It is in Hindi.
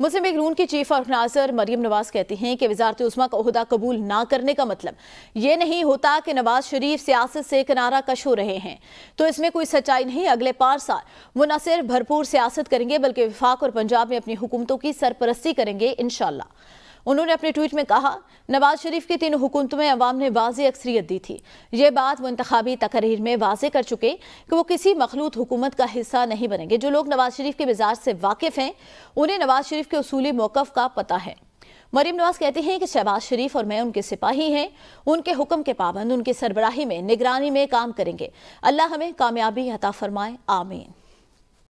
मुस्लिम लीग नून की चीफ ऑर्गेनाइजर मरियम नवाज कहती हैं कि वजारत उस्मा का अहदा कबूल ना करने का मतलब ये नहीं होता कि नवाज शरीफ सियासत से किनारा कश हो रहे हैं तो इसमें कोई सच्चाई नहीं अगले पाँच साल वो न सिर्फ भरपूर सियासत करेंगे बल्कि विफाक और पंजाब में अपनी हुकूमतों की सरपरस्ती करेंगे इन उन्होंने अपने ट्वीट में कहा नवाज शरीफ की तीन हुकूमतों में अवाम ने वाज अक्सरियत दी थी ये बात इंतबी तकरीर में वाजे कर चुके कि वो किसी मखलूत हुकूमत का हिस्सा नहीं बनेंगे जो लोग नवाज शरीफ के मिजाज से वाकिफ हैं उन्हें नवाज शरीफ के असूली मौकफ़ का पता है मरीम नवाज कहते हैं कि शहबाज शरीफ और मैं उनके सिपाही हैं उनके हुक्म के पाबंद उनकी सरबराही में निगरानी में काम करेंगे अल्लाह हमें कामयाबी हता फरमाए आमीन